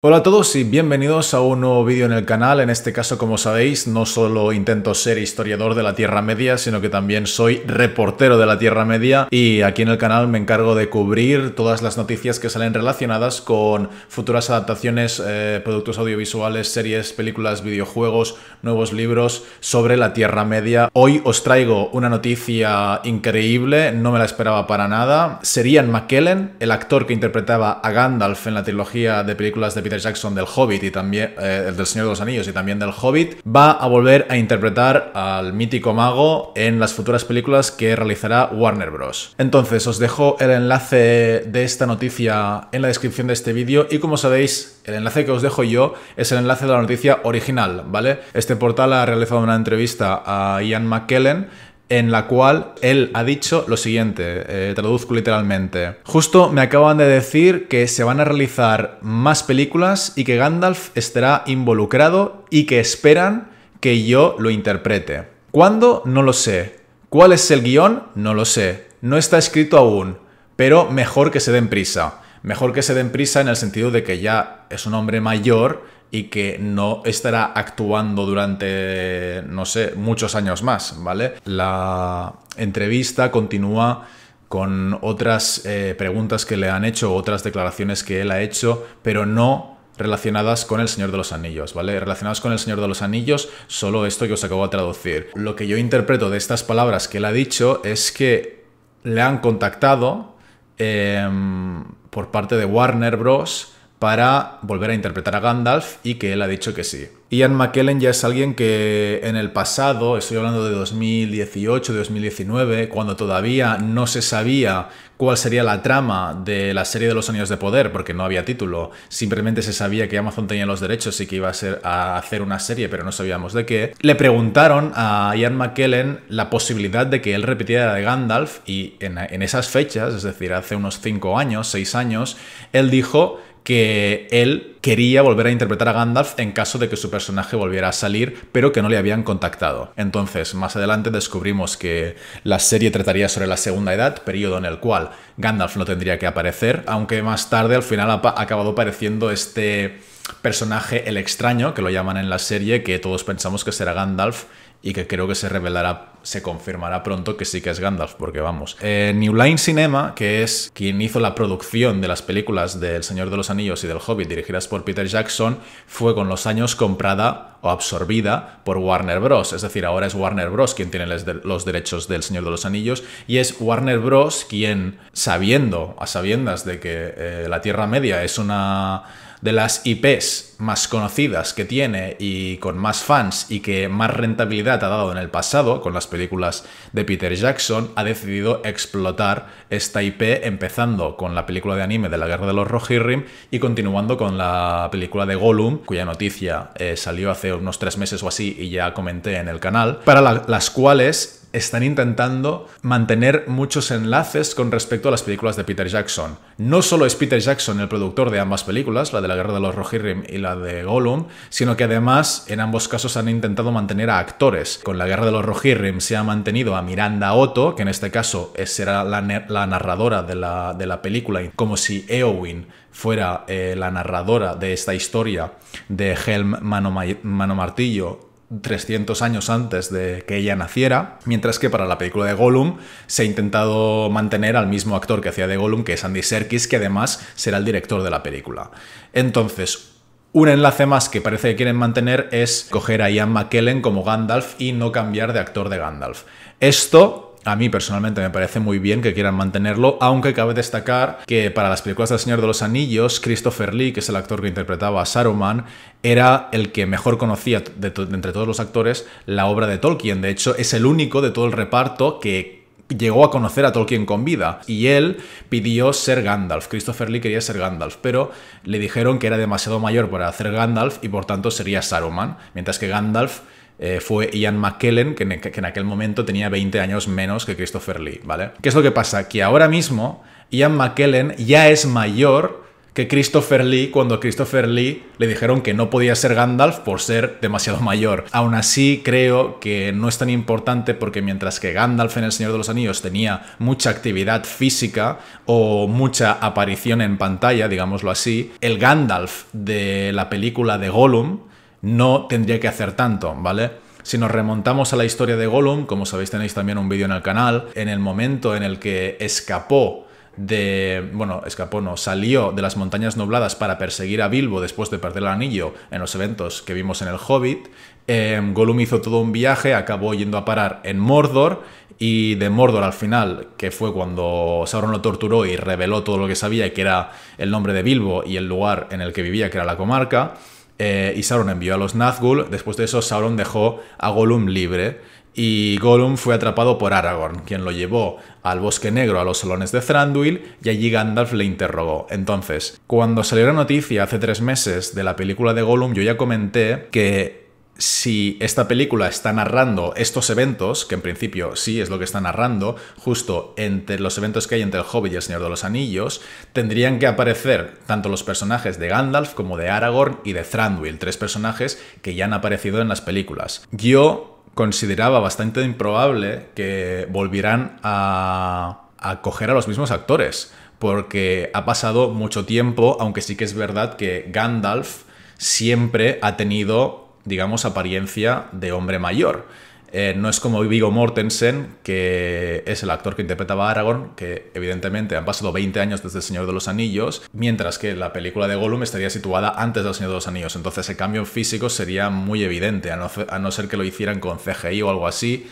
Hola a todos y bienvenidos a un nuevo vídeo en el canal. En este caso, como sabéis, no solo intento ser historiador de la Tierra Media, sino que también soy reportero de la Tierra Media y aquí en el canal me encargo de cubrir todas las noticias que salen relacionadas con futuras adaptaciones, eh, productos audiovisuales, series, películas, videojuegos, nuevos libros sobre la Tierra Media. Hoy os traigo una noticia increíble, no me la esperaba para nada. Serían McKellen, el actor que interpretaba a Gandalf en la trilogía de películas de Peter Jackson del Hobbit y también eh, el del Señor de los Anillos y también del Hobbit, va a volver a interpretar al mítico mago en las futuras películas que realizará Warner Bros. Entonces, os dejo el enlace de esta noticia en la descripción de este vídeo y como sabéis, el enlace que os dejo yo es el enlace de la noticia original, ¿vale? Este portal ha realizado una entrevista a Ian McKellen en la cual él ha dicho lo siguiente, eh, traduzco literalmente. Justo me acaban de decir que se van a realizar más películas y que Gandalf estará involucrado y que esperan que yo lo interprete. ¿Cuándo? No lo sé. ¿Cuál es el guión? No lo sé. No está escrito aún, pero mejor que se den prisa. Mejor que se den prisa en el sentido de que ya es un hombre mayor y que no estará actuando durante, no sé, muchos años más, ¿vale? La entrevista continúa con otras eh, preguntas que le han hecho, otras declaraciones que él ha hecho, pero no relacionadas con el Señor de los Anillos, ¿vale? Relacionadas con el Señor de los Anillos, solo esto que os acabo de traducir. Lo que yo interpreto de estas palabras que él ha dicho es que le han contactado em, por parte de Warner Bros para volver a interpretar a Gandalf y que él ha dicho que sí. Ian McKellen ya es alguien que en el pasado, estoy hablando de 2018, 2019, cuando todavía no se sabía cuál sería la trama de la serie de los Anillos de Poder, porque no había título, simplemente se sabía que Amazon tenía los derechos y que iba a, hacer una serie, pero no sabíamos de qué, le preguntaron a Ian McKellen la posibilidad de que él repitiera de Gandalf y en, en esas fechas, es decir, hace unos 5 años, 6 años, él dijo que él quería volver a interpretar a Gandalf en caso de que su personaje volviera a salir, pero que no le habían contactado. Entonces, más adelante descubrimos que la serie trataría sobre la Segunda Edad, periodo en el cual Gandalf no tendría que aparecer, aunque más tarde al final ha acabado apareciendo este personaje el extraño, que lo llaman en la serie, que todos pensamos que será Gandalf y que creo que se revelará se confirmará pronto que sí que es Gandalf, porque vamos. Eh, New Line Cinema, que es quien hizo la producción de las películas del Señor de los Anillos y del Hobbit dirigidas por Peter Jackson, fue con los años comprada o absorbida por Warner Bros. Es decir, ahora es Warner Bros. quien tiene los derechos del Señor de los Anillos y es Warner Bros. quien, sabiendo, a sabiendas de que eh, la Tierra Media es una de las IPs más conocidas que tiene y con más fans y que más rentabilidad ha dado en el pasado con las películas de Peter Jackson, ha decidido explotar esta IP empezando con la película de anime de la Guerra de los Rohirrim y continuando con la película de Gollum, cuya noticia eh, salió hace unos tres meses o así y ya comenté en el canal, para las cuales están intentando mantener muchos enlaces con respecto a las películas de Peter Jackson. No solo es Peter Jackson el productor de ambas películas, la de la Guerra de los Rohirrim y la de Gollum, sino que además en ambos casos han intentado mantener a actores. Con la Guerra de los Rohirrim se ha mantenido a Miranda Otto, que en este caso será la, narradora de la, película, como si Eowyn fuera eh, la narradora de esta historia de Helm Mano, Mano Martillo 300 años antes de que ella naciera, mientras que para la película de Gollum se ha intentado mantener al mismo actor que hacía de Gollum, que es Andy Serkis, que además será el director de la película. Entonces, un enlace más que parece que quieren mantener es coger a Ian McKellen como Gandalf y no cambiar de actor de Gandalf. Esto a mí personalmente me parece muy bien que quieran mantenerlo, aunque cabe destacar que para las películas del Señor de los Anillos, Christopher Lee, que es el actor que interpretaba a Saruman, era el que mejor conocía de, entre todos los actores la obra de Tolkien. De hecho, es el único de todo el reparto que llegó a conocer a Tolkien con vida y él pidió ser Gandalf. Christopher Lee quería ser Gandalf, pero le dijeron que era demasiado mayor para hacer Gandalf y por tanto sería Saruman, mientras que Gandalf eh, fue Ian McKellen, que en, e-, aquel momento tenía 20 años menos que Christopher Lee, ¿vale? ¿Qué es lo que pasa? Que ahora mismo Ian McKellen ya es mayor que Christopher Lee cuando Christopher Lee le dijeron que no podía ser Gandalf por ser demasiado mayor. Aún así, creo que no es tan importante porque mientras que Gandalf en El Señor de los Anillos tenía mucha actividad física o mucha aparición en pantalla, digámoslo así, el Gandalf de la película de Gollum no tendría que hacer tanto, ¿vale? Si nos remontamos a la historia de Gollum, como sabéis tenéis también un vídeo en el canal, en el momento en el que escapó de, bueno, escapó, no, salió de las montañas nubladas para perseguir a Bilbo después de perder el anillo en los eventos que vimos en el Hobbit, em, Gollum hizo todo un viaje, acabó yendo a parar en Mordor y de Mordor al final, que fue cuando Sauron lo torturó y reveló todo lo que sabía, que era el nombre de Bilbo y el lugar en el que vivía, que era la comarca, eh, y Sauron envió a los Nazgûl. Después de eso, Sauron dejó a Gollum libre y Gollum fue atrapado por Aragorn, quien lo llevó al Bosque Negro, a los salones de Thranduil, y allí Gandalf le interrogó. Entonces, cuando salió la noticia hace tres meses de la película de Gollum, yo ya comenté que si esta película está narrando estos eventos, que en principio sí es lo que está narrando, justo entre los eventos que hay entre el Hobbit y el Señor de los Anillos, tendrían que aparecer tanto los personajes de Gandalf como de Aragorn y de Thranduil, tres personajes que ya han aparecido en las películas. Yo consideraba bastante improbable que volvieran a, a coger a los mismos actores, porque ha pasado mucho tiempo, aunque sí que es verdad que Gandalf siempre ha tenido digamos, apariencia de hombre mayor. Eh, no es como Vigo Mortensen, que es el actor que interpretaba a Aragorn, que evidentemente han pasado 20 años desde El Señor de los Anillos, mientras que la película de Gollum estaría situada antes del Señor de los Anillos. Entonces el cambio físico sería muy evidente, a no, a no ser que lo hicieran con CGI o algo así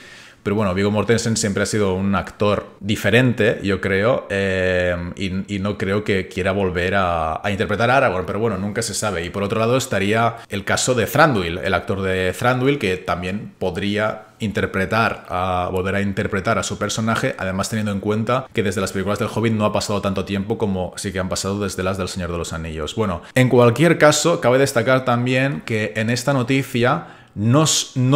pero bueno, Vigo Mortensen siempre ha sido un actor diferente, yo creo, eh, y, no creo que quiera volver a, interpretar a Aragorn, pero bueno, nunca se sabe. Y por otro lado estaría el caso de Thranduil, el actor de Thranduil, que también podría interpretar, volver a interpretar a su personaje, además teniendo en cuenta que desde las películas del Hobbit no ha pasado tanto tiempo como sí que han pasado desde las del Señor de los Anillos. Bueno, en cualquier caso, cabe destacar también que en esta noticia no,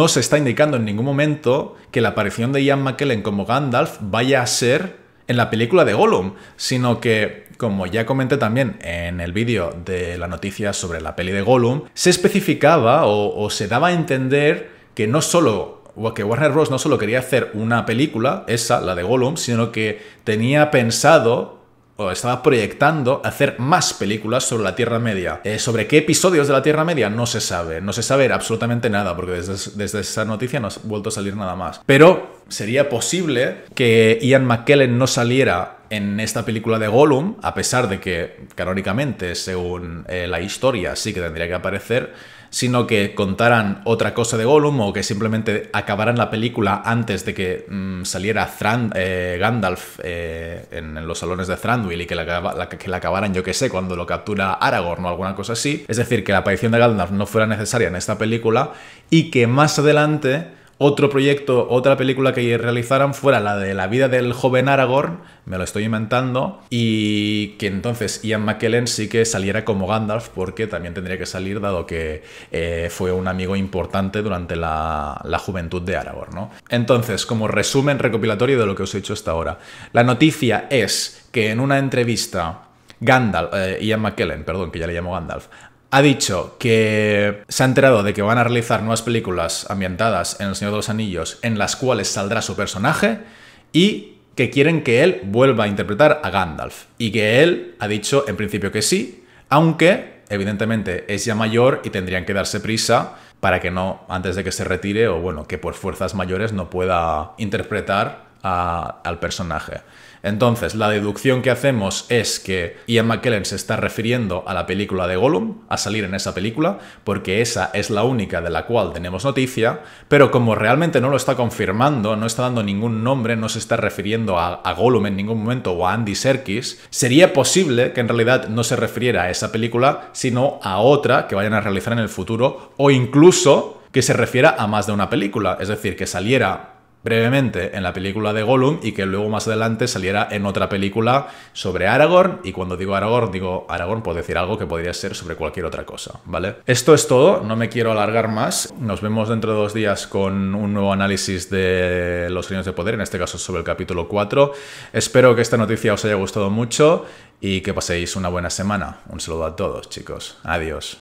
se está indicando en ningún momento que la aparición de Ian McKellen como Gandalf vaya a ser en la película de Gollum, sino que, como ya comenté también en el vídeo de la noticia sobre la peli de Gollum, se especificaba o, o se daba a entender que no solo que Warner Bros. no solo quería hacer una película, esa, la de Gollum, sino que tenía pensado estaba proyectando hacer más películas sobre la Tierra Media. Eh, sobre qué episodios de la Tierra Media no se sabe, no se sabe absolutamente nada, porque desde, desde esa noticia no ha vuelto a salir nada más. Pero sería posible que Ian McKellen no saliera en esta película de Gollum, a pesar de que canónicamente, según eh, la historia, sí que tendría que aparecer, sino que contaran otra cosa de Gollum o que simplemente acabaran la película antes de que mm, saliera eh, Gandalf eh, en, los salones de Thranduil y que la, que la acabaran, yo que sé, cuando lo captura Aragorn o alguna cosa así. Es decir, que la aparición de Gandalf no fuera necesaria en esta película y que más adelante otro proyecto, otra película que realizaran fuera la de la vida del joven Aragorn, me lo estoy inventando, y que entonces Ian McKellen sí que saliera como Gandalf, porque también tendría que salir dado que eh, fue un amigo importante durante la, juventud de Aragorn. ¿no? Entonces, como resumen recopilatorio de lo que os he dicho hasta ahora, la noticia es que en una entrevista Gandalf, eh, Ian McKellen, perdón, que ya le llamo Gandalf, ha dicho que se ha enterado de que van a realizar nuevas películas ambientadas en El Señor de los Anillos en las cuales saldrá su personaje y que quieren que él vuelva a interpretar a Gandalf. Y que él ha dicho en principio que sí, aunque evidentemente es ya mayor y tendrían que darse prisa para que no, antes de que se retire o bueno, que por fuerzas mayores no pueda interpretar al personaje. Entonces, la deducción que hacemos es que Ian McKellen se está refiriendo a la película de Gollum, a salir en esa película, porque esa es la única de la cual tenemos noticia, pero como realmente no lo está confirmando, no está dando ningún nombre, no se está refiriendo a, a Gollum en ningún momento o a Andy Serkis, sería posible que en realidad no se refiriera a esa película, sino a otra que vayan a realizar en el futuro o incluso que se refiera a más de una película, es decir, que saliera brevemente en la película de Gollum y que luego más adelante saliera en otra película sobre Aragorn y cuando digo Aragorn digo Aragorn por decir algo que podría ser sobre cualquier otra cosa, ¿vale? Esto es todo, no me quiero alargar más, nos vemos dentro de dos días con un nuevo análisis de los Señores de Poder, en este caso sobre el capítulo 4, espero que esta noticia os haya gustado mucho y que paséis una buena semana, un saludo a todos chicos, adiós.